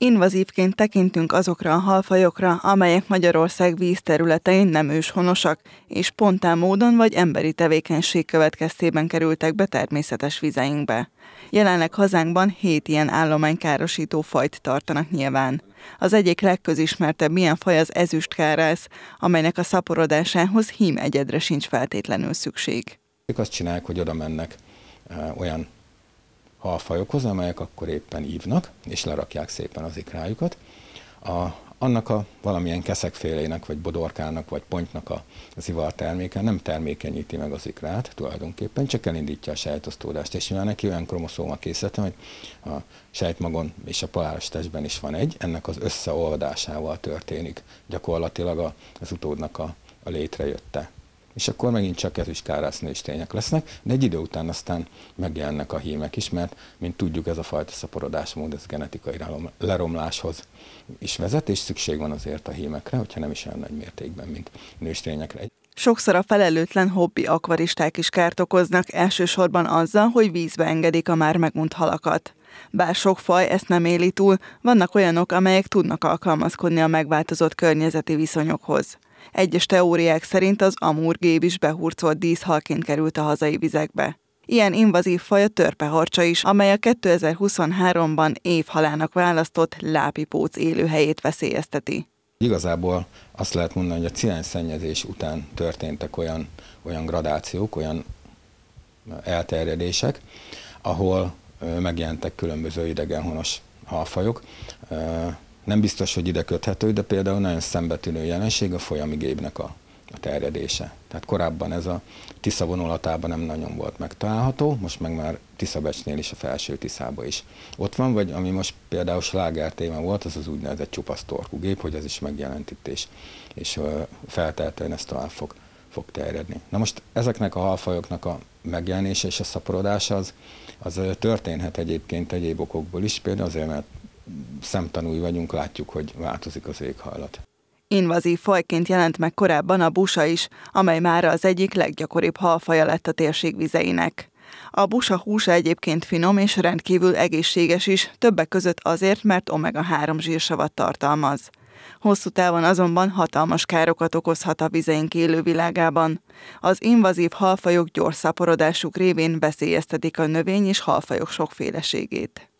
Invazívként tekintünk azokra a halfajokra, amelyek Magyarország vízterületein nem őshonosak, és pontán módon vagy emberi tevékenység következtében kerültek be természetes vizeinkbe. Jelenleg hazánkban hét ilyen állománykárosító fajt tartanak nyilván. Az egyik legközismertebb ilyen faj az ezüstkárász, amelynek a szaporodásához hím egyedre sincs feltétlenül szükség. Ők azt csinálják, hogy oda mennek olyan fajokhoz amelyek akkor éppen ívnak, és lerakják szépen az ikrájukat. A, annak a valamilyen keszekfélének, vagy bodorkának, vagy pontnak a, az ivar terméke nem termékenyíti meg az ikrát tulajdonképpen, csak elindítja a sejtosztódást. És mivel neki olyan kromoszóma készítem, hogy a sejtmagon és a paláros testben is van egy, ennek az összeolvadásával történik gyakorlatilag a, az utódnak a, a létrejötte és akkor megint csak ez kárásznő is tények lesznek, de egy idő után aztán megjelennek a hímek is, mert mint tudjuk, ez a fajta szaporodásmód, ez genetikai leromláshoz is vezet, és szükség van azért a hímekre, hogyha nem is olyan nagy mértékben, mint nőstényekre. Sokszor a felelőtlen hobbi akvaristák is kárt okoznak, elsősorban azzal, hogy vízbe engedik a már megunt halakat. Bár sok faj ezt nem éli túl, vannak olyanok, amelyek tudnak alkalmazkodni a megváltozott környezeti viszonyokhoz. Egyes teóriák szerint az gép is behurcolt díszhalként került a hazai vizekbe. Ilyen invazív faj a törpeharcsa is, amely a 2023-ban évhalának választott lápipóc élőhelyét veszélyezteti. Igazából azt lehet mondani, hogy a szennyezés után történtek olyan, olyan gradációk, olyan elterjedések, ahol megjelentek különböző idegenhonos halfajok, nem biztos, hogy ide köthető, de például nagyon szembetűnő jelenség a folyamigébnek a, a terjedése. Tehát korábban ez a Tisza vonulatában nem nagyon volt megtalálható, most meg már Tiszabecsnél is, a felső Tiszába is. Ott van, vagy ami most például sláger téma volt, az az úgynevezett csupasz gép, hogy ez is megjelent itt, és, és feltehetően ezt tovább fog, fog terjedni. Na most ezeknek a halfajoknak a megjelenése és a szaporodása az, az történhet egyébként egyéb okokból is, például azért, mert szemtanúi vagyunk, látjuk, hogy változik az éghajlat. Invazív fajként jelent meg korábban a busa is, amely már az egyik leggyakoribb halfaja lett a térség vizeinek. A busa húsa egyébként finom és rendkívül egészséges is, többek között azért, mert omega-3 zsírsavat tartalmaz. Hosszú távon azonban hatalmas károkat okozhat a vizeink élővilágában. Az invazív halfajok gyors szaporodásuk révén veszélyeztetik a növény és halfajok sokféleségét.